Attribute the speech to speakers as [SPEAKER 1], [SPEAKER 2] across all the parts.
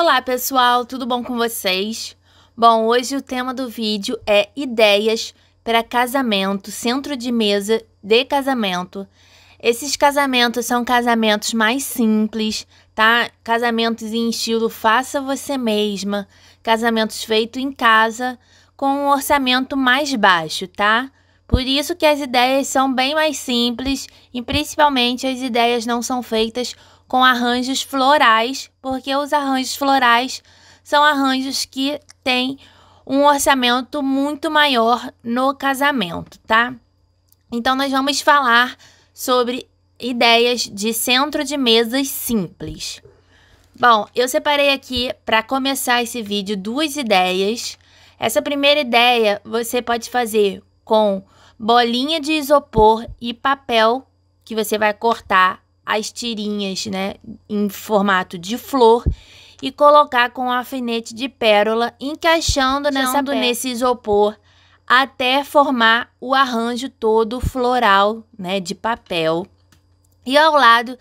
[SPEAKER 1] Olá pessoal, tudo bom com vocês? Bom, hoje o tema do vídeo é ideias para casamento, centro de mesa de casamento. Esses casamentos são casamentos mais simples, tá? Casamentos em estilo faça você mesma, casamentos feitos em casa com um orçamento mais baixo, tá? Por isso que as ideias são bem mais simples e principalmente as ideias não são feitas com arranjos florais, porque os arranjos florais são arranjos que têm um orçamento muito maior no casamento, tá? Então nós vamos falar sobre ideias de centro de mesas simples. Bom, eu separei aqui para começar esse vídeo duas ideias. Essa primeira ideia você pode fazer com bolinha de isopor e papel que você vai cortar as tirinhas, né, em formato de flor e colocar com um alfinete de pérola, encaixando nessa, nesse isopor até formar o arranjo todo floral, né, de papel. E ao lado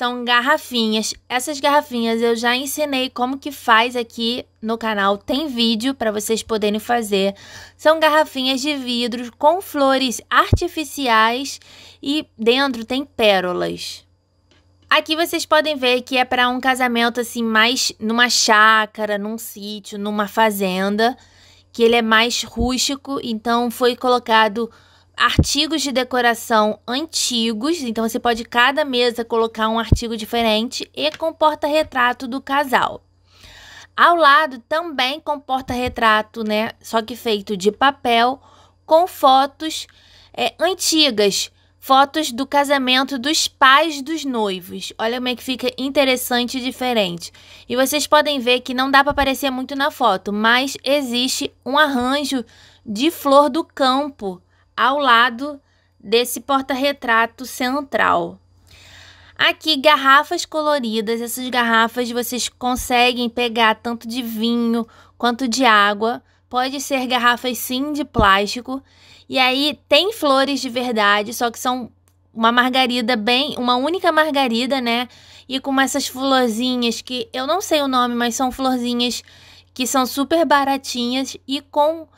[SPEAKER 1] são garrafinhas. Essas garrafinhas eu já ensinei como que faz aqui no canal, tem vídeo para vocês poderem fazer. São garrafinhas de vidro com flores artificiais e dentro tem pérolas. Aqui vocês podem ver que é para um casamento assim mais numa chácara, num sítio, numa fazenda, que ele é mais rústico, então foi colocado artigos de decoração antigos, então você pode cada mesa colocar um artigo diferente e com porta-retrato do casal. Ao lado também com porta-retrato, né, só que feito de papel com fotos é, antigas, fotos do casamento dos pais dos noivos. Olha como é que fica interessante e diferente. E vocês podem ver que não dá para aparecer muito na foto, mas existe um arranjo de flor do campo ao lado desse porta-retrato central. Aqui, garrafas coloridas. Essas garrafas vocês conseguem pegar tanto de vinho quanto de água. Pode ser garrafas sim de plástico. E aí tem flores de verdade, só que são uma margarida bem, uma única margarida, né? E com essas florzinhas que eu não sei o nome, mas são florzinhas que são super baratinhas e com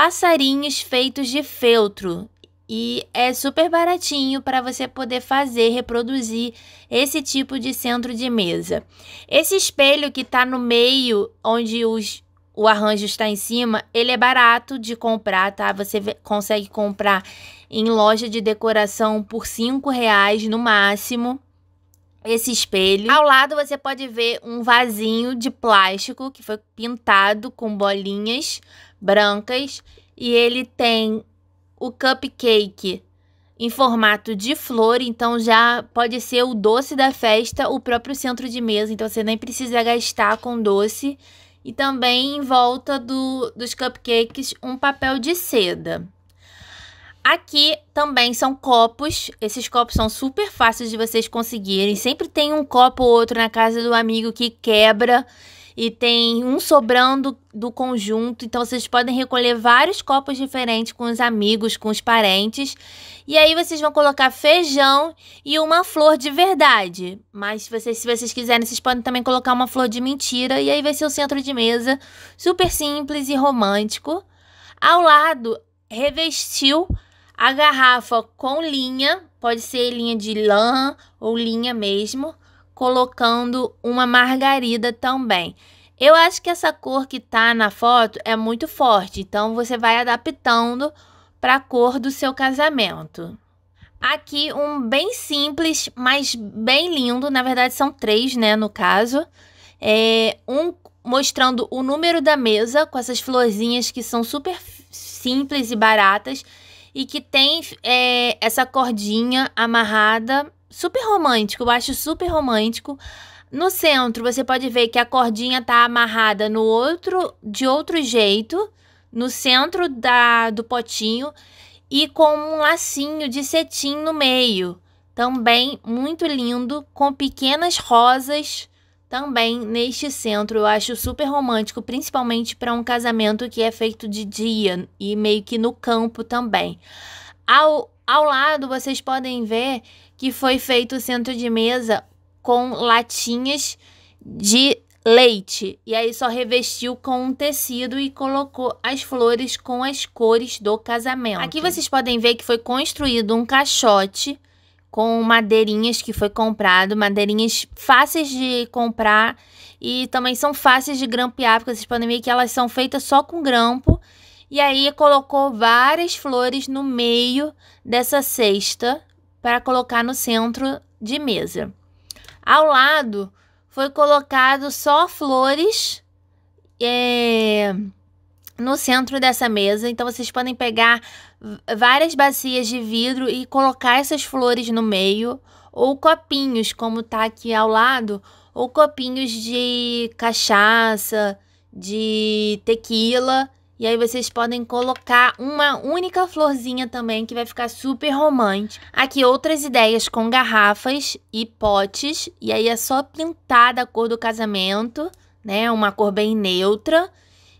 [SPEAKER 1] passarinhos feitos de feltro. E é super baratinho para você poder fazer, reproduzir esse tipo de centro de mesa. Esse espelho que está no meio, onde os, o arranjo está em cima, ele é barato de comprar, tá? Você consegue comprar em loja de decoração por cinco reais no máximo esse espelho. Ao lado você pode ver um vasinho de plástico que foi pintado com bolinhas brancas e ele tem o cupcake em formato de flor, então já pode ser o doce da festa, o próprio centro de mesa, então você nem precisa gastar com doce. E também em volta do, dos cupcakes, um papel de seda. Aqui também são copos. Esses copos são super fáceis de vocês conseguirem. Sempre tem um copo ou outro na casa do amigo que quebra e tem um sobrando do conjunto. Então vocês podem recolher vários copos diferentes com os amigos, com os parentes. E aí vocês vão colocar feijão e uma flor de verdade. Mas vocês, se vocês quiserem, vocês podem também colocar uma flor de mentira. E aí vai ser o centro de mesa, super simples e romântico. Ao lado, revestiu a garrafa com linha, pode ser linha de lã ou linha mesmo colocando uma margarida também. Eu acho que essa cor que tá na foto é muito forte, então você vai adaptando para a cor do seu casamento. Aqui um bem simples, mas bem lindo. Na verdade, são três, né? No caso, é um mostrando o número da mesa com essas florzinhas que são super simples e baratas e que tem é, essa cordinha amarrada super romântico, eu acho super romântico. No centro, você pode ver que a cordinha tá amarrada no outro, de outro jeito, no centro da, do potinho e com um lacinho de cetim no meio. Também muito lindo, com pequenas rosas também neste centro. Eu acho super romântico, principalmente para um casamento que é feito de dia e meio que no campo também. Ao, ao lado, vocês podem ver que foi feito o centro de mesa com latinhas de leite. E aí só revestiu com um tecido e colocou as flores com as cores do casamento. Aqui vocês podem ver que foi construído um caixote com madeirinhas que foi comprado, madeirinhas fáceis de comprar e também são fáceis de grampear, porque vocês podem ver que elas são feitas só com grampo. E aí colocou várias flores no meio dessa cesta para colocar no centro de mesa. Ao lado foi colocado só flores é, no centro dessa mesa. Então vocês podem pegar várias bacias de vidro e colocar essas flores no meio, ou copinhos, como tá aqui ao lado, ou copinhos de cachaça, de tequila e aí vocês podem colocar uma única florzinha também, que vai ficar super romântico. Aqui outras ideias com garrafas e potes. E aí é só pintar da cor do casamento, né? Uma cor bem neutra.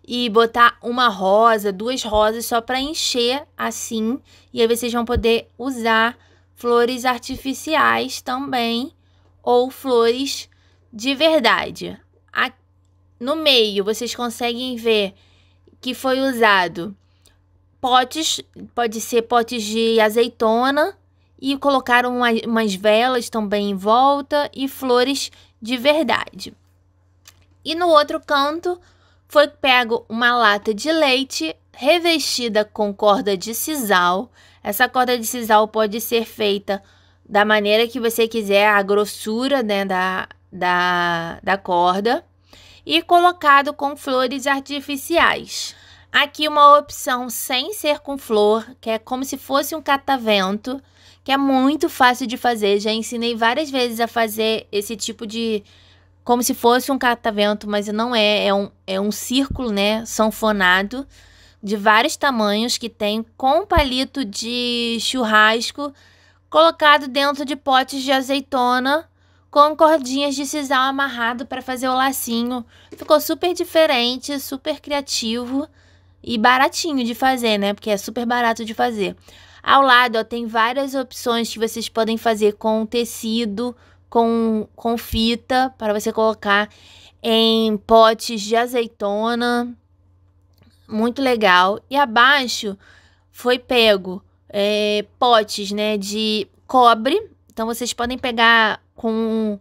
[SPEAKER 1] E botar uma rosa, duas rosas, só para encher assim. E aí vocês vão poder usar flores artificiais também. Ou flores de verdade. no meio vocês conseguem ver que foi usado potes, pode ser potes de azeitona e colocaram uma, umas velas também em volta e flores de verdade. E no outro canto foi pego uma lata de leite revestida com corda de sisal. Essa corda de sisal pode ser feita da maneira que você quiser, a grossura né, da, da, da corda e colocado com flores artificiais. Aqui uma opção sem ser com flor, que é como se fosse um catavento, que é muito fácil de fazer. Já ensinei várias vezes a fazer esse tipo de como se fosse um catavento, mas não é, é um, é um círculo, né, sanfonado de vários tamanhos que tem com palito de churrasco colocado dentro de potes de azeitona com cordinhas de sisal amarrado para fazer o lacinho. Ficou super diferente, super criativo e baratinho de fazer, né? Porque é super barato de fazer. Ao lado, ó, tem várias opções que vocês podem fazer com tecido, com, com fita, para você colocar em potes de azeitona. Muito legal. E abaixo foi pego é, potes, né, de cobre então vocês podem pegar com,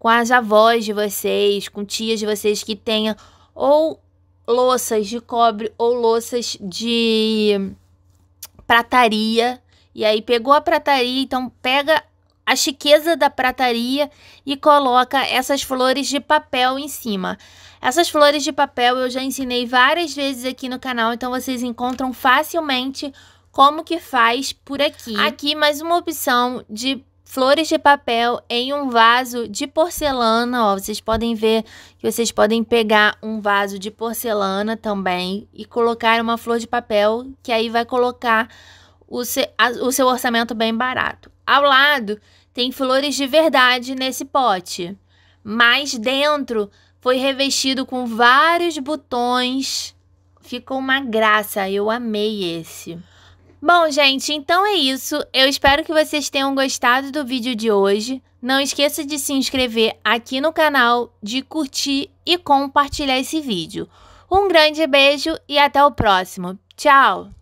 [SPEAKER 1] com as avós de vocês, com tias de vocês que tenham ou louças de cobre ou louças de prataria. E aí pegou a prataria, então pega a chiqueza da prataria e coloca essas flores de papel em cima. Essas flores de papel eu já ensinei várias vezes aqui no canal, então vocês encontram facilmente como que faz por aqui. Aqui mais uma opção de flores de papel em um vaso de porcelana, ó, vocês podem ver que vocês podem pegar um vaso de porcelana também e colocar uma flor de papel, que aí vai colocar o, se, a, o seu orçamento bem barato. Ao lado tem flores de verdade nesse pote, mas dentro foi revestido com vários botões, ficou uma graça, eu amei esse. Bom, gente, então é isso. Eu espero que vocês tenham gostado do vídeo de hoje. Não esqueça de se inscrever aqui no canal, de curtir e compartilhar esse vídeo. Um grande beijo e até o próximo. Tchau!